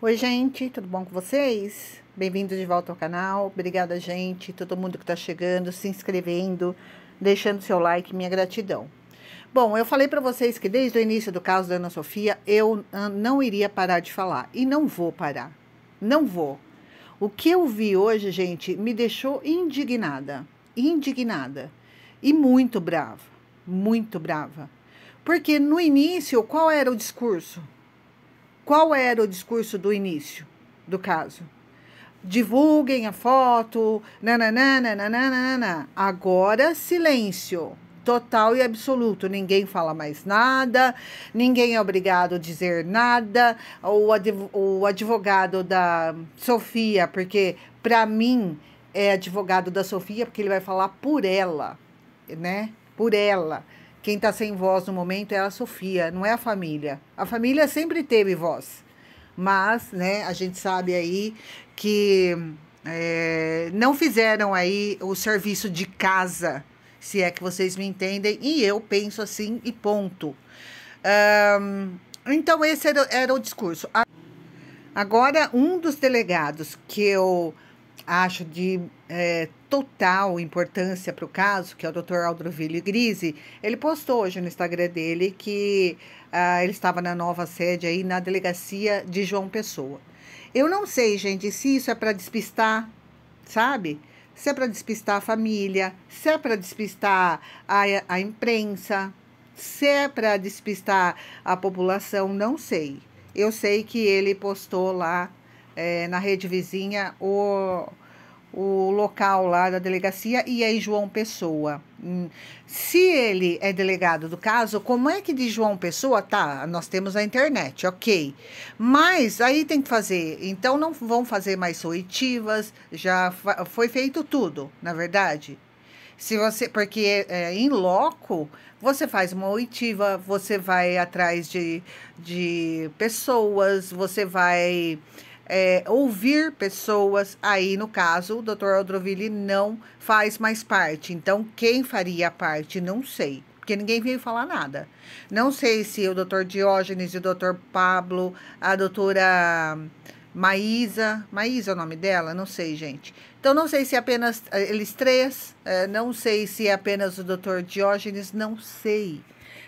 Oi, gente, tudo bom com vocês? Bem-vindos de volta ao canal. Obrigada, gente, todo mundo que está chegando, se inscrevendo, deixando seu like, minha gratidão. Bom, eu falei para vocês que desde o início do caso da Ana Sofia, eu ah, não iria parar de falar e não vou parar. Não vou. O que eu vi hoje, gente, me deixou indignada, indignada e muito brava, muito brava. Porque no início, qual era o discurso? Qual era o discurso do início do caso? Divulguem a foto, nananana. Agora, silêncio total e absoluto. Ninguém fala mais nada, ninguém é obrigado a dizer nada. O, advogado da Sofia, porque para mim é advogado da Sofia, porque ele vai falar por ela, né? Por ela. Quem está sem voz no momento é a Sofia, não é a família. A família sempre teve voz, mas né, a gente sabe aí que é, não fizeram aí o serviço de casa, se é que vocês me entendem, e eu penso assim e ponto. Um, então, esse era, era o discurso. Agora, um dos delegados que eu acho de é, total importância para o caso, que é o Dr. Aldroville Grise, ele postou hoje no Instagram dele que ah, ele estava na nova sede aí na delegacia de João Pessoa. Eu não sei, gente, se isso é para despistar, sabe? Se é para despistar a família, se é para despistar a, a imprensa, se é para despistar a população, não sei. Eu sei que ele postou lá é, na rede vizinha o, o local lá da delegacia e aí João Pessoa. Hum, se ele é delegado do caso, como é que de João Pessoa tá? Nós temos a internet, ok. Mas aí tem que fazer. Então não vão fazer mais soitivas, já foi feito tudo, na verdade. Se você, porque é, em é, loco, você faz uma oitiva, você vai atrás de, de pessoas, você vai é, ouvir pessoas. Aí, no caso, o doutor Aldroville não faz mais parte. Então, quem faria parte, não sei. Porque ninguém veio falar nada. Não sei se o doutor Diógenes e o doutor Pablo, a doutora Maísa. Maísa é o nome dela? Não sei, gente. Então, não sei se é apenas eh, eles três, eh, não sei se é apenas o doutor Diógenes, não sei.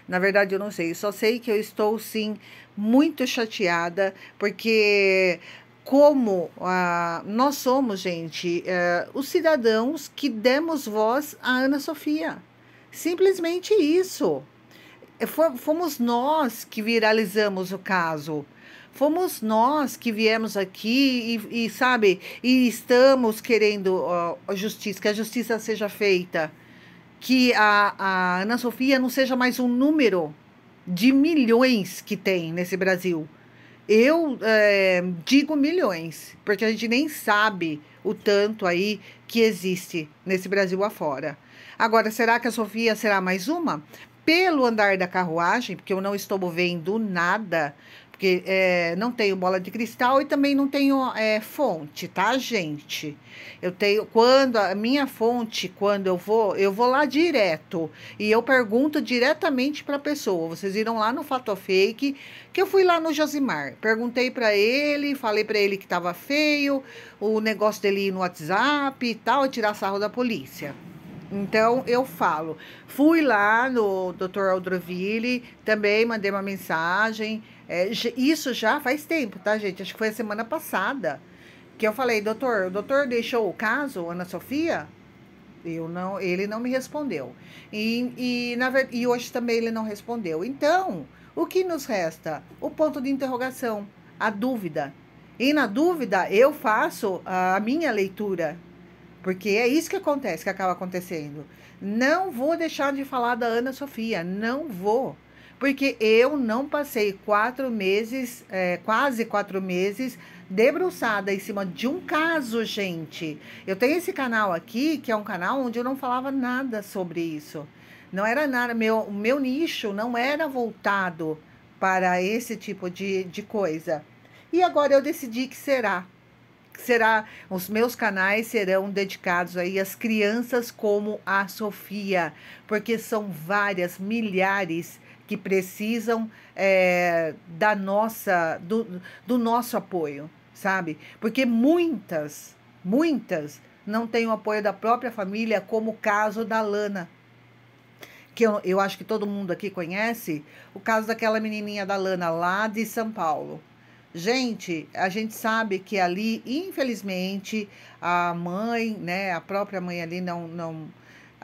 Na verdade, eu não sei. Eu só sei que eu estou, sim, muito chateada, porque como ah, nós somos, gente, é, os cidadãos que demos voz à Ana Sofia. Simplesmente isso. É, fomos nós que viralizamos o caso. Fomos nós que viemos aqui e, e sabe, e estamos querendo a justiça, que a justiça seja feita, que a, a Ana Sofia não seja mais um número de milhões que tem nesse Brasil eu é, digo milhões, porque a gente nem sabe o tanto aí que existe nesse Brasil afora. Agora, será que a Sofia será mais uma? Pelo andar da carruagem, porque eu não estou vendo nada, porque é, não tenho bola de cristal e também não tenho é, fonte, tá, gente? Eu tenho. Quando a minha fonte, quando eu vou, eu vou lá direto. E eu pergunto diretamente para a pessoa. Vocês viram lá no Fato Fake que eu fui lá no Josimar. Perguntei para ele, falei para ele que estava feio, o negócio dele ir no WhatsApp e tal, tirar sarro da polícia. Então eu falo, fui lá no Dr. Aldroville, também mandei uma mensagem, é, isso já faz tempo, tá, gente? Acho que foi a semana passada que eu falei, doutor, o doutor deixou o caso, Ana Sofia? Eu não, ele não me respondeu. E, e, na, e hoje também ele não respondeu. Então, o que nos resta? O ponto de interrogação, a dúvida. E na dúvida, eu faço a minha leitura. Porque é isso que acontece, que acaba acontecendo. Não vou deixar de falar da Ana Sofia, não vou porque eu não passei quatro meses, é, quase quatro meses, debruçada em cima de um caso, gente. Eu tenho esse canal aqui, que é um canal onde eu não falava nada sobre isso. Não era nada, meu, meu nicho não era voltado para esse tipo de, de coisa. E agora eu decidi que será. Que será, os meus canais serão dedicados aí às crianças como a Sofia, porque são várias, milhares que precisam é, da nossa, do, do nosso apoio, sabe? Porque muitas, muitas não têm o apoio da própria família, como o caso da Lana. Que eu, eu acho que todo mundo aqui conhece, o caso daquela menininha da Lana lá de São Paulo. Gente, a gente sabe que ali, infelizmente, a mãe, né, a própria mãe ali não, não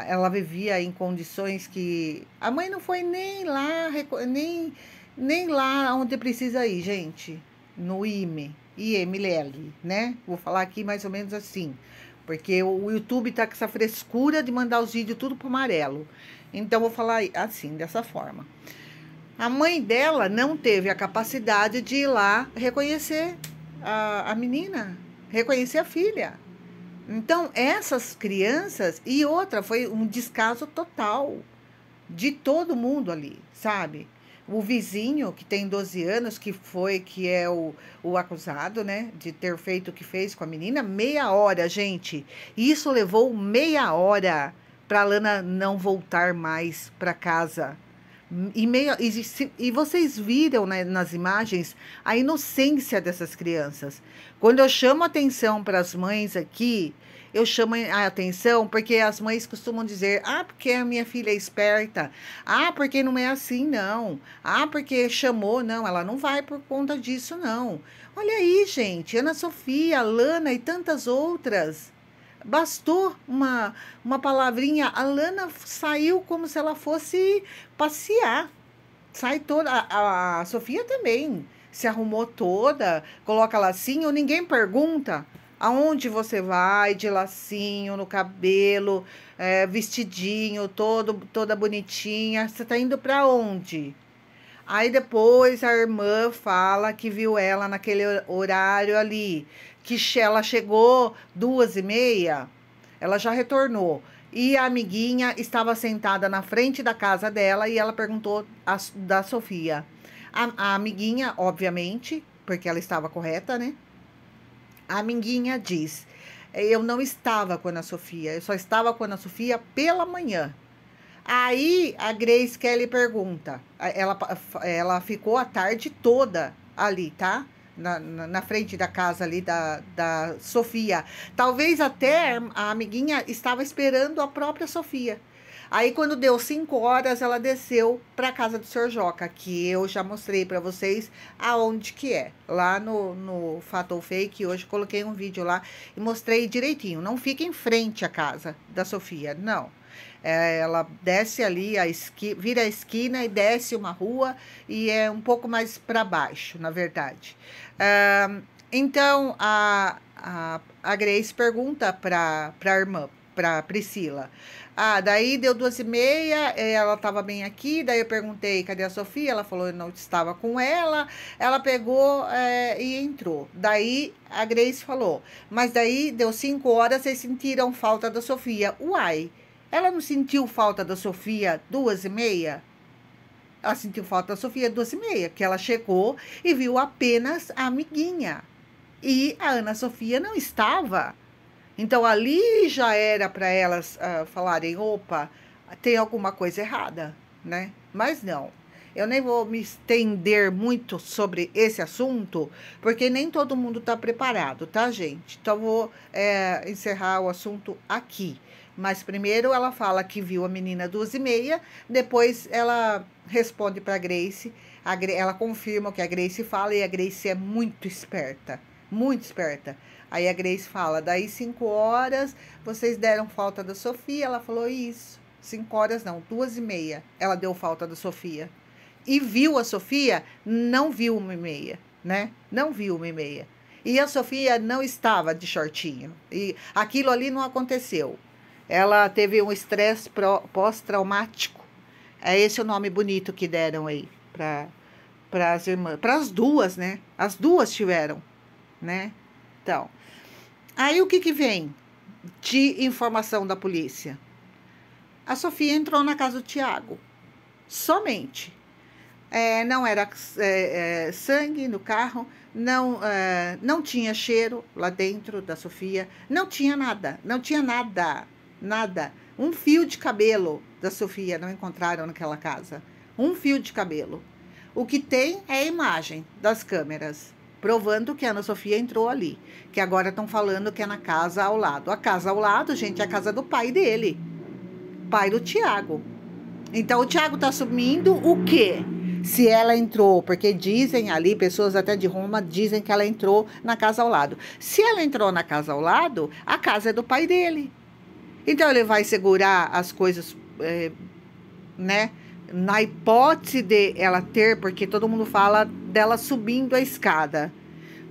ela vivia em condições que a mãe não foi nem lá, nem, nem lá onde precisa ir, gente, no IME, IML, né? Vou falar aqui mais ou menos assim, porque o YouTube tá com essa frescura de mandar os vídeos tudo pro amarelo. Então vou falar assim, dessa forma. A mãe dela não teve a capacidade de ir lá reconhecer a, a menina, reconhecer a filha. Então, essas crianças. E outra, foi um descaso total de todo mundo ali, sabe? O vizinho, que tem 12 anos, que foi, que é o, o acusado, né, de ter feito o que fez com a menina, meia hora, gente. Isso levou meia hora para Lana não voltar mais para casa. E, meio, e, e vocês viram né, nas imagens a inocência dessas crianças. Quando eu chamo atenção para as mães aqui, eu chamo a atenção porque as mães costumam dizer: ah, porque a minha filha é esperta, ah, porque não é assim, não, ah, porque chamou, não, ela não vai por conta disso, não. Olha aí, gente, Ana Sofia, Lana e tantas outras. Bastou uma, uma palavrinha. A Lana saiu como se ela fosse passear. Sai toda. A, a Sofia também se arrumou toda, coloca lacinho, ninguém pergunta aonde você vai, de lacinho, no cabelo, é, vestidinho, todo, toda bonitinha. Você tá indo para onde? Aí depois a irmã fala que viu ela naquele horário ali que ela chegou duas e meia, ela já retornou. E a amiguinha estava sentada na frente da casa dela e ela perguntou a, da Sofia. A, a amiguinha, obviamente, porque ela estava correta, né? A amiguinha diz: Eu não estava com a Sofia, eu só estava com a Sofia pela manhã. Aí a Grace Kelly pergunta. Ela, ela ficou a tarde toda ali, tá? na, na, na, frente da casa ali da, da Sofia. Talvez até a amiguinha estava esperando a própria Sofia. Aí, quando deu cinco horas, ela desceu para a casa do Sr. Joca, que eu já mostrei para vocês aonde que é. Lá no, no Fatal Fake, hoje coloquei um vídeo lá e mostrei direitinho. Não fica em frente à casa da Sofia, não. É, ela desce ali, a esqui, vira a esquina e desce uma rua e é um pouco mais para baixo, na verdade. É, então a, a, a Grace pergunta para a irmã, para Priscila. Ah, daí deu duas e meia, eh, ela estava bem aqui, daí eu perguntei, cadê a Sofia? Ela falou, eu não estava com ela. Ela pegou é, e entrou. Daí a Grace falou, mas daí deu cinco horas, vocês sentiram falta da Sofia. Uai! Ela não sentiu falta da Sofia duas e meia? Ela sentiu falta da Sofia duas e meia, que ela chegou e viu apenas a amiguinha. E a Ana Sofia não estava. Então ali já era para elas uh, falarem: opa, tem alguma coisa errada, né? Mas não, eu nem vou me estender muito sobre esse assunto, porque nem todo mundo está preparado, tá, gente? Então, vou é, encerrar o assunto aqui. Mas primeiro ela fala que viu a menina duas e meia, depois ela responde para Grace, a Grace, ela confirma o que a Grace fala e a Grace é muito esperta, muito esperta. Aí a Grace fala, daí cinco horas, vocês deram falta da Sofia, ela falou isso, cinco horas não, duas e meia, ela deu falta da Sofia e viu a Sofia, não viu uma e meia, né? Não viu uma e meia. E a Sofia não estava de shortinho. E aquilo ali não aconteceu. Ela teve um estresse pós-traumático. É esse o nome bonito que deram aí para as irmãs, para as duas, né? As duas tiveram, né? Então, aí o que que vem de informação da polícia? A Sofia entrou na casa do Tiago. Somente é, não era é, é, sangue no carro, não, é, não tinha cheiro lá dentro da Sofia, não tinha nada, não tinha nada, nada. Um fio de cabelo da Sofia não encontraram naquela casa. Um fio de cabelo. O que tem é a imagem das câmeras, provando que a Ana Sofia entrou ali. Que agora estão falando que é na casa ao lado. A casa ao lado, gente, é a casa do pai dele. Pai do Tiago. Então o Tiago está assumindo o quê? se ela entrou, porque dizem ali, pessoas até de Roma dizem que ela entrou na casa ao lado. Se ela entrou na casa ao lado, a casa é do pai dele. Então ele vai segurar as coisas, é, né? Na hipótese de ela ter, porque todo mundo fala dela subindo a escada.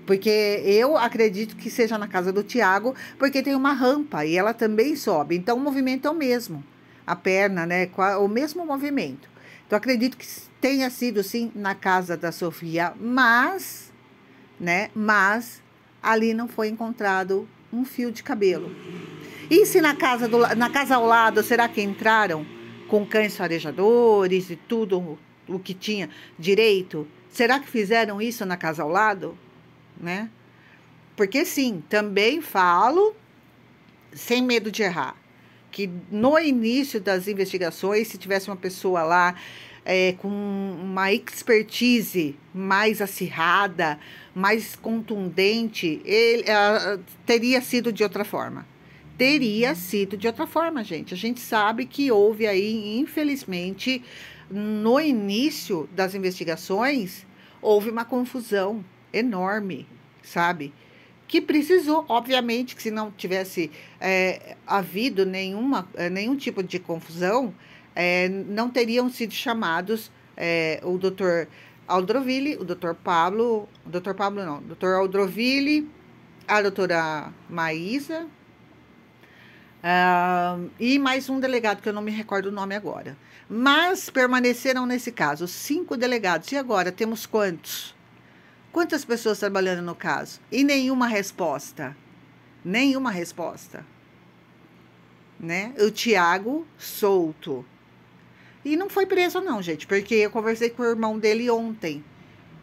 Porque eu acredito que seja na casa do Tiago, porque tem uma rampa e ela também sobe. Então o movimento é o mesmo. A perna, né? O mesmo movimento. Então, acredito que tenha sido, sim, na casa da Sofia, mas, né, mas ali não foi encontrado um fio de cabelo. E se na casa, do, na casa ao lado, será que entraram com cães farejadores e tudo o que tinha direito? Será que fizeram isso na casa ao lado? Né? Porque sim, também falo sem medo de errar que no início das investigações, se tivesse uma pessoa lá é, com uma expertise mais acirrada, mais contundente, ele, teria sido de outra forma. Teria sido de outra forma, gente. A gente sabe que houve aí, infelizmente, no início das investigações, houve uma confusão enorme, sabe? que precisou, obviamente, que se não tivesse é, havido nenhuma, é, nenhum tipo de confusão, é, não teriam sido chamados é, o doutor Aldroville, o doutor Pablo, o doutor Pablo não, o doutor Aldroville, a doutora Maísa, Uh, e mais um delegado, que eu não me recordo o nome agora. Mas permaneceram, nesse caso, cinco delegados. E agora temos quantos? Quantas pessoas trabalhando no caso? E nenhuma resposta. Nenhuma resposta. Né? O Tiago solto. E não foi preso, não, gente, porque eu conversei com o irmão dele ontem.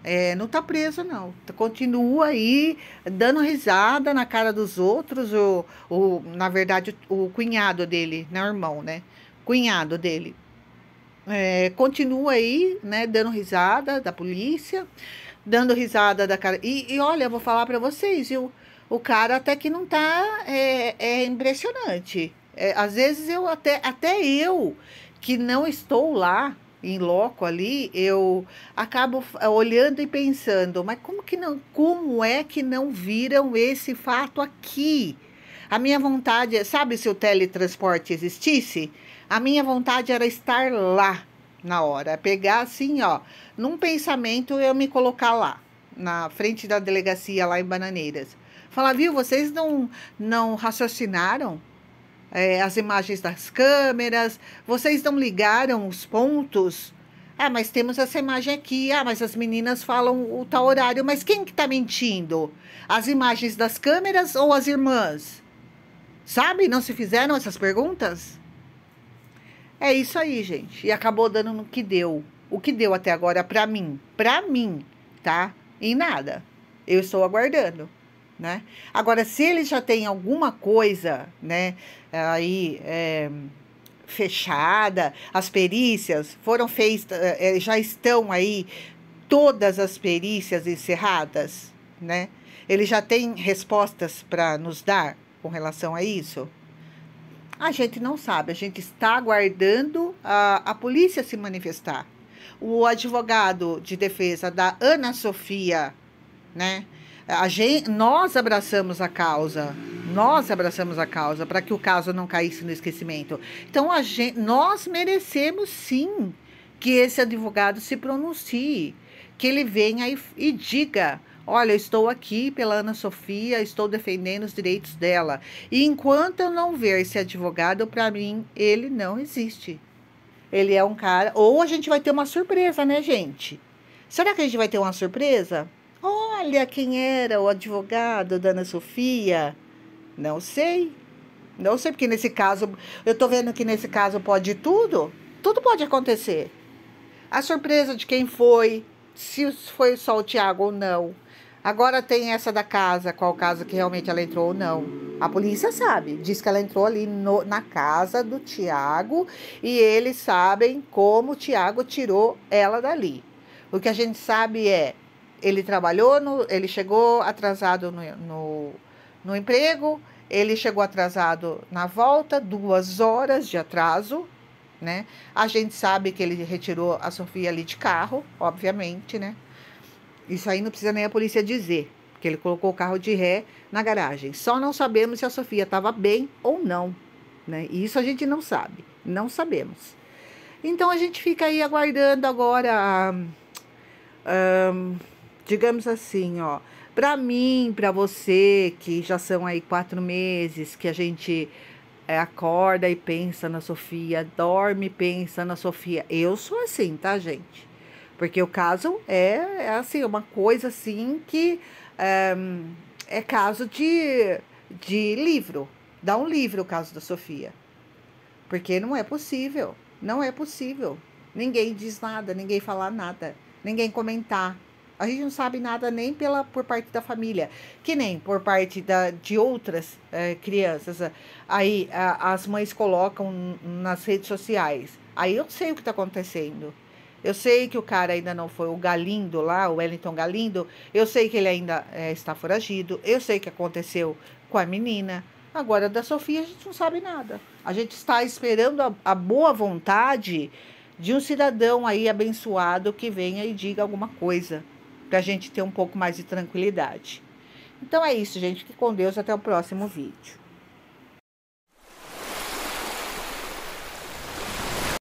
É, não tá preso, não. Tá, continua aí dando risada na cara dos outros. O, o, na verdade, o, cunhado dele, não né, irmão, né? Cunhado dele. É, continua aí, né, dando risada da polícia dando risada da cara. E, e olha, eu vou falar para vocês, viu? O cara até que não tá. É, é impressionante. É, às vezes eu até. Até eu, que não estou lá em loco ali, eu acabo olhando e pensando, mas como que não, como é que não viram esse fato aqui? A minha vontade, é, sabe se o teletransporte existisse? A minha vontade era estar lá na hora. É pegar assim, ó, num pensamento eu me colocar lá, na frente da delegacia lá em Bananeiras. Falar, viu, vocês não, não raciocinaram é, as imagens das câmeras, vocês não ligaram os pontos. Ah, mas temos essa imagem aqui. Ah, mas as meninas falam o tal horário. Mas quem que tá mentindo? As imagens das câmeras ou as irmãs? Sabe? Não se fizeram essas perguntas? É isso aí, gente. E acabou dando no que deu. O que deu até agora para mim, para mim, tá? Em nada. Eu estou aguardando, né? Agora, se ele já tem alguma coisa, né? Aí é, fechada, as perícias foram feitas, é, é, já estão aí todas as perícias encerradas, né? Ele já tem respostas para nos dar com relação a isso? A gente não sabe, a gente está aguardando a, a polícia se manifestar. O advogado de defesa da Ana Sofia, né? A gente, nós abraçamos a causa, nós abraçamos a causa para que o caso não caísse no esquecimento. Então, a gente, nós merecemos sim que esse advogado se pronuncie, que ele venha e, e diga Olha, estou aqui pela Ana Sofia, estou defendendo os direitos dela. E enquanto eu não ver esse advogado, para mim, ele não existe. Ele é um cara. Ou a gente vai ter uma surpresa, né, gente? Será que a gente vai ter uma surpresa? Olha quem era o advogado da Ana Sofia. Não sei. Não sei, porque nesse caso, eu tô vendo que nesse caso pode tudo. Tudo pode acontecer. A surpresa de quem foi, se foi só o Tiago ou não. Agora tem essa da casa, qual casa que realmente ela entrou ou não. A polícia sabe, diz que ela entrou ali no, na casa do Tiago e eles sabem como o Tiago tirou ela dali. O que a gente sabe é, ele trabalhou, no, ele chegou atrasado no, no, no emprego, ele chegou atrasado na volta, duas horas de atraso, né? A gente sabe que ele retirou a Sofia ali de carro, obviamente, né? Isso aí não precisa nem a polícia dizer, porque ele colocou o carro de ré na garagem. Só não sabemos se a Sofia estava bem ou não. Né? E isso a gente não sabe, não sabemos. Então a gente fica aí aguardando agora, digamos assim, ó. Para mim, para você, que já são aí quatro meses que a gente é, acorda e pensa na Sofia, dorme e pensa na Sofia. Eu sou assim, tá, gente? Porque o caso é, é assim, uma coisa assim que é, é caso de, de livro. Dá um livro o caso da Sofia. Porque não é possível. Não é possível. Ninguém diz nada, ninguém falar nada, ninguém comentar. A gente não sabe nada nem pela, por parte da família, que nem por parte da, de outras é, crianças. Aí a, as mães colocam nas redes sociais. Aí eu sei o que está acontecendo. Eu sei que o cara ainda não foi o Galindo lá, o Wellington Galindo. Eu sei que ele ainda é, está foragido. Eu sei que aconteceu com a menina. Agora, da Sofia, a gente não sabe nada. A gente está esperando a, a boa vontade de um cidadão aí abençoado que venha e diga alguma coisa, para a gente ter um pouco mais de tranquilidade. Então é isso, gente. Fique com Deus. Até o próximo vídeo.